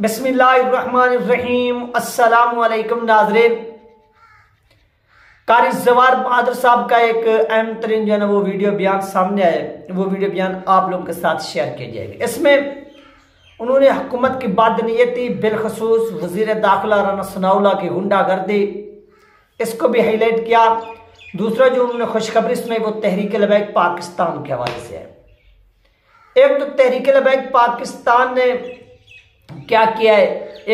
बसमीम नाजरेन कारी जवार बहादुर साहब का एक अहम तरीन जो है ना वो वीडियो बयान सामने आया वो वीडियो बयान आप लोगों के साथ शेयर किया जाएगा इसमें उन्होंने हुकूमत की बदनीयती बिलखसूस वजीर दाखिला राना सनाउल्ला की गुंडागर्दी इसको भी हाईलाइट किया दूसरा जो उन्होंने खुशखबरी सुनाई वो तहरीक लबैक पाकिस्तान के हवाले से है एक तो तहरीक लबैक पाकिस्तान ने क्या किया है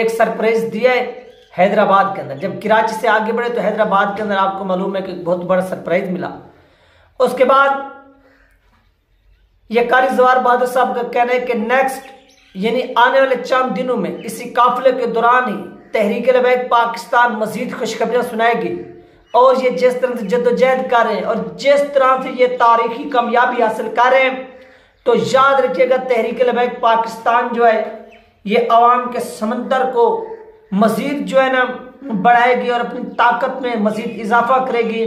एक सरप्राइज दिया है हैदराबाद के अंदर जब कराची से आगे बढ़े तो हैदराबाद के अंदर आपको मालूम है कि बहुत बड़ा सरप्राइज मिला उसके बाद यह कारी जवार बहादुर साहब का कहना है कि नेक्स्ट यानी आने वाले चंद दिनों में इसी काफिले के दौरान ही तहरीक लबैक पाकिस्तान मजीद खुशखबरियां सुनाएगी और ये जिस तरह से जद्दोजहद कर रहे हैं और जिस तरह से ये तारीखी कामयाबी हासिल कर रहे हैं तो याद रखिएगा तहरीक लबैक पाकिस्तान जो है ये आवाम के समंदर को मज़ीद जो है ना बढ़ाएगी और अपनी ताकत में मज़ीद इजाफा करेगी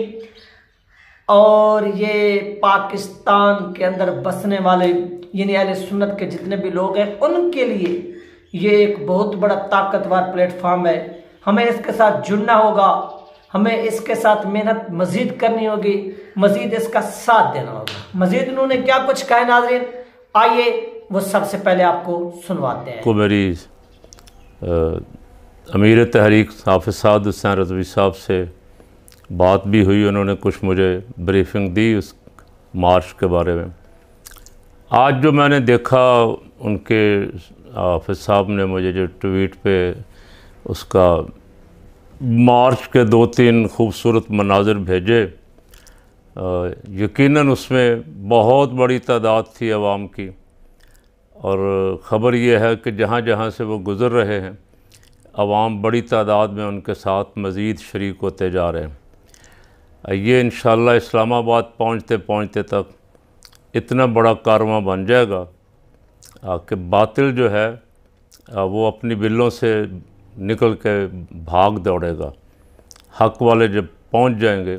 और ये पाकिस्तान के अंदर बसने वाले यानी अहल सुन्नत के जितने भी लोग हैं उनके लिए ये एक बहुत बड़ा ताकतवर प्लेटफार्म है हमें इसके साथ जुड़ना होगा हमें इसके साथ मेहनत मज़ीद करनी होगी मज़ीद इसका साथ देना होगा मज़ीद उन्होंने क्या कुछ कहा नाजरीन आइए वो सबसे पहले आपको सुनवाते हैं को मेरी अमीर तहरीक हाफिज साद हुसैन रजवी साहब से बात भी हुई उन्होंने कुछ मुझे ब्रीफिंग दी उस मार्च के बारे में आज जो मैंने देखा उनके हाफिज साहब ने मुझे जो ट्वीट पे उसका मार्च के दो तीन खूबसूरत मनाजिर भेजे यकीनन उसमें बहुत बड़ी तादाद थी आवाम की और ख़बर यह है कि जहाँ जहाँ से वो गुज़र रहे हैं आवाम बड़ी तादाद में उनके साथ मज़ीद शरीक होते जा रहे हैं ये इन इस्लामाबाद पहुँचते पहुँचते तक इतना बड़ा कारवा बन जाएगा कि बातिल जो है वो अपनी बिलों से निकल के भाग दौड़ेगा हक वाले जब पहुँच जाएंगे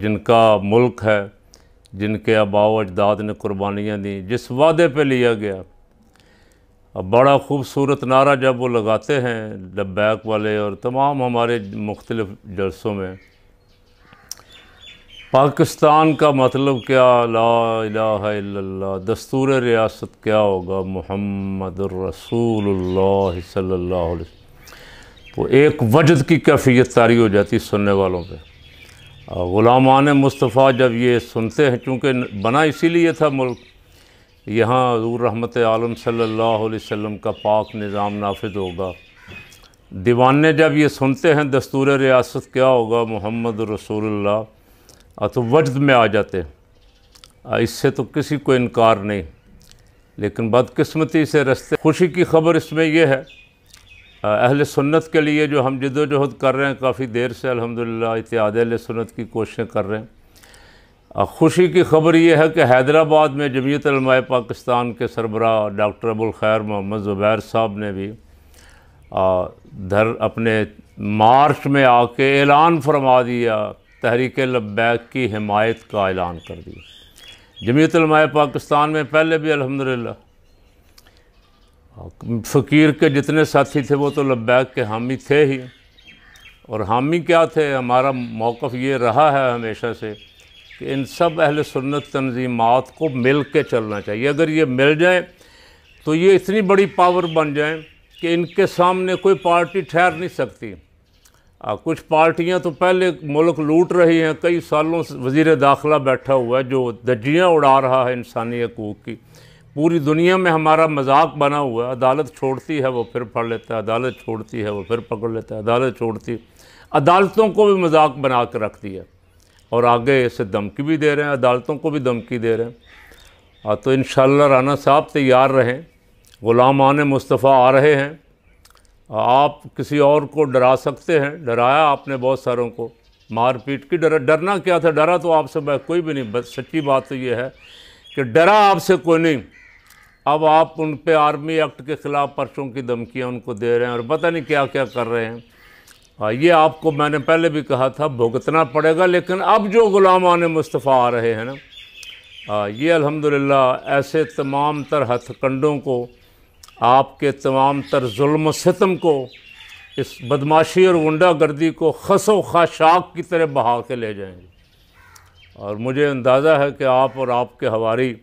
जिनका मुल्क है जिनके आबाव अजदाद ने कुर्बानियाँ दी जिस वादे पे लिया गया अब बड़ा ख़ूबसूरत नारा जब वो लगाते हैं लब्बैक वाले और तमाम हमारे मुख्तलिफ़ जलसों में पाकिस्तान का मतलब क्या ला इला दस्तूर रियासत क्या होगा मोहम्मद रसूल सल्ला तो एक वजद की कैफियत तारी हो जाती सुनने वालों पर ग़ुलामान मुस्तफ़ा जब ये सुनते हैं चूँकि बना इसीलिए था मुल्क यहाँ हजूर रहमत आलम सल्लल्लाहु अलैहि वसल्लम का पाक निज़ाम नाफिज होगा दीवाने जब ये सुनते हैं दस्तूर रियासत क्या होगा मोहम्मद रसूलुल्लाह तो वजद में आ जाते हैं इससे तो किसी को इनकार नहीं लेकिन बदकस्मती से रस्ते खुशी की खबर इसमें यह है अहल सुन्नत के लिए जो हम जदोजहद कर रहे हैं काफ़ी देर से अल्हम्दुलिल्लाह इतिहाद सुन्नत की कोशिशें कर रहे हैं खुशी की खबर यह है कि हैदराबाद में जमीयत पाकिस्तान के सरबरा डॉक्टर अबुल खैर मोहम्मद ज़ुबैर साहब ने भी धर अपने मार्च में आके ऐलान फरमा दिया तहरीक लब्बैक की हमायत का ऐलान कर दिया जमीयत पाकिस्तान में पहले भी अलहमदिल्ला फ़कीर के जितने साथी थे वो तो लब्बैक के हामी थे ही और हामी क्या थे हमारा मौक़ ये रहा है हमेशा से कि इन सब अहल सुन्नत तनजीमत को मिल के चलना चाहिए अगर ये मिल जाए तो ये इतनी बड़ी पावर बन जाए कि इनके सामने कोई पार्टी ठहर नहीं सकती आ, कुछ पार्टियां तो पहले मुल्क लूट रही हैं कई सालों से वजीर दाखिला बैठा हुआ है जो धज्जियाँ उड़ा रहा है इंसानी हकूक़ की पूरी दुनिया में हमारा मजाक बना हुआ है अदालत छोड़ती है वो फिर पढ़ लेता है अदालत छोड़ती है वो फिर पकड़ लेता है अदालत छोड़ती है अदालतों को भी मजाक बना के रख दिया और आगे इसे धमकी भी दे रहे हैं अदालतों को भी धमकी दे रहे हैं हाँ, तो इन राना साहब तैयार रहें ग़ुलाम आन मुस्तफ़ा आ रहे हैं आप किसी और को डरा सकते हैं डराया आपने बहुत सारों को मार पीट की डरा डरना क्या था डरा तो आपसे मैं कोई भी नहीं बस सच्ची बात तो ये है कि डरा आपसे कोई नहीं अब आप उन पर आर्मी एक्ट के ख़िलाफ़ परसों की धमकियाँ उनको दे रहे हैं और पता नहीं क्या क्या कर रहे हैं हाँ, ये आपको मैंने पहले भी कहा था भुगतना पड़ेगा लेकिन अब जो ग़ुलामान मुस्तफ़ा आ रहे हैं ना हाँ, ये अल्हम्दुलिल्लाह ऐसे तमाम तर हथकंडों को आपके तमाम तर म सितम को इस बदमाशी और गुंडागर्दी को खसो खाशाक की तरह बहा के ले जाएंगे और मुझे अंदाज़ा है कि आप और आपके हवारी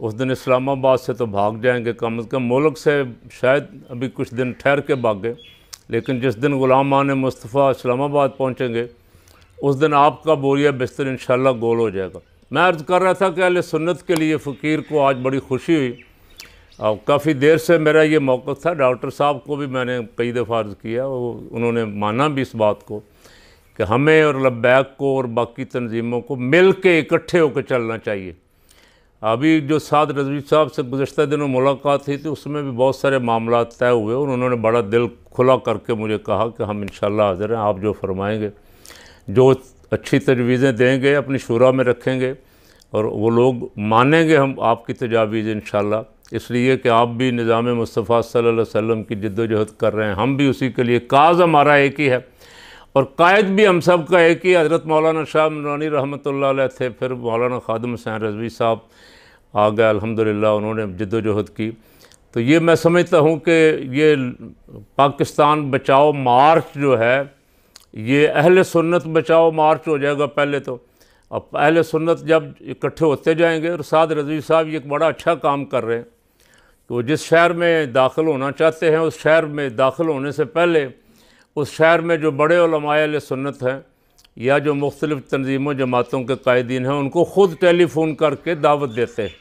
उस दिन इस्लामाबाद से तो भाग जाएंगे कम अज़ कम मुल्क से शायद अभी कुछ दिन ठहर के भाग गए लेकिन जिस दिन ग़ुलाम मान मुस्तफ़ा इस्लामाबाद पहुँचेंगे उस दिन आपका बोरिया बिस्तर इन गोल हो जाएगा मैं अर्ज़ कर रहा था कि अल सुन्नत के लिए फ़कीर को आज बड़ी खुशी हुई और काफ़ी देर से मेरा ये मौक़ था डॉक्टर साहब को भी मैंने कई दफ़ा अर्ज़ किया वो उन्होंने माना भी इस बात को कि हमें और लब्बैक को और बाकी तनज़ीमों को मिल के इकट्ठे होकर चलना चाहिए अभी जो साद रजवी साहब से गुजशत दिनों मुलाकात थी तो उसमें भी बहुत सारे मामला तय हुए और उन्होंने बड़ा दिल खुला करके मुझे कहा कि हम इन हाज़िर हैं आप जो फरमाएँगे जो अच्छी तजवीज़ें देंगे अपनी शुरा में रखेंगे और वो लोग मानेंगे हम आपकी तजावीज़ इन इसलिए कि आप भी निज़ाम मुस्तफ़ा सल्ला वसम की जद्दोजहद कर रहे हैं हम भी उसी के लिए काज हमारा एक ही है और कायद भी हम सब का है कि हज़रत मौलाना शाह नानी रहमत थे फिर मौलाना खादम हुसैन रजवी साहब आ गए अलहमदिल्ला उन्होंने जद्दोजहद की तो ये मैं समझता हूँ कि ये पाकिस्तान बचाओ मार्च जो है ये अहल सुन्नत बचाओ मार्च हो जाएगा पहले तो अब अहल सुन्नत जब इकट्ठे होते जाएंगे और साद रजवी साहब ये एक बड़ा अच्छा काम कर रहे हैं तो जिस शहर में दाखिल होना चाहते हैं उस शहर में दाखिल होने से पहले उस शहर में जो बड़े उलमायल सुन्नत हैं या जो मुख्तलिफ़ तनजीमों जमातों के कायदीन हैं उनको ख़ुद टेलीफ़ोन करके दावत देते हैं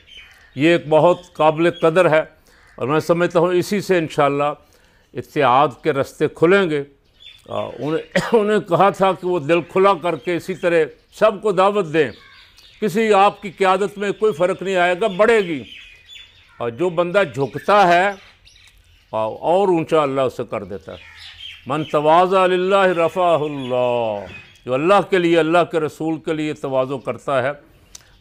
ये एक बहुत काबिल कदर है और मैं समझता हूँ इसी से इन इतिहाद के रस्ते खुलेंगे उन्हें उन्हें कहा था कि वो दिल खुला करके इसी तरह सबको दावत दें किसी आपकी क्यादत में कोई फ़र्क नहीं आएगा बढ़ेगी और जो बंदा झुकता है और ऊंचा अल्लाह उसे कर देता है मन तोज़ा रफ़ाल्ला जो अल्लाह के लिए अल्लाह के रसूल के लिए तोज़ो करता है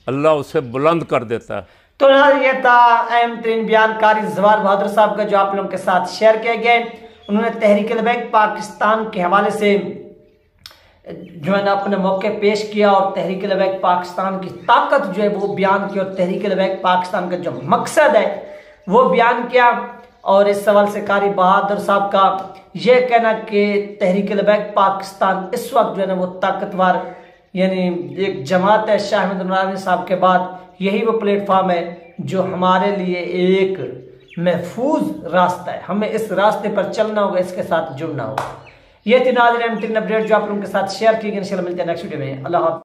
अल्लाह उसे बुलंद कर देता है तो ये था अहम तरीन बयान कारी जवार बहादुर साहब का जो आप लोगों के साथ शेयर किया गया उन्होंने तहरीक लबैक पाकिस्तान के हवाले से जो है ना अपने मौके पेश किया और तहरीक लबैक पाकिस्तान की ताकत जो है वो बयान की और तहरीक लबैक पाकिस्तान का जो मकसद है वो बयान किया और इस सवाल से कारी बहादुर साहब का ये कहना कि तहरीक लबैक पाकिस्तान इस वक्त जो है ना वो ताकतवर यानी एक जमात है शाह अहमद साहब के बाद यही वो प्लेटफार्म है जो हमारे लिए एक महफूज रास्ता है हमें इस रास्ते पर चलना होगा इसके साथ जुड़ना होगा ये थी नाजर अपडेट जो आप लोगों के साथ शेयर की गई मिलते हैं नेक्स्ट वीडियो में अल्लाह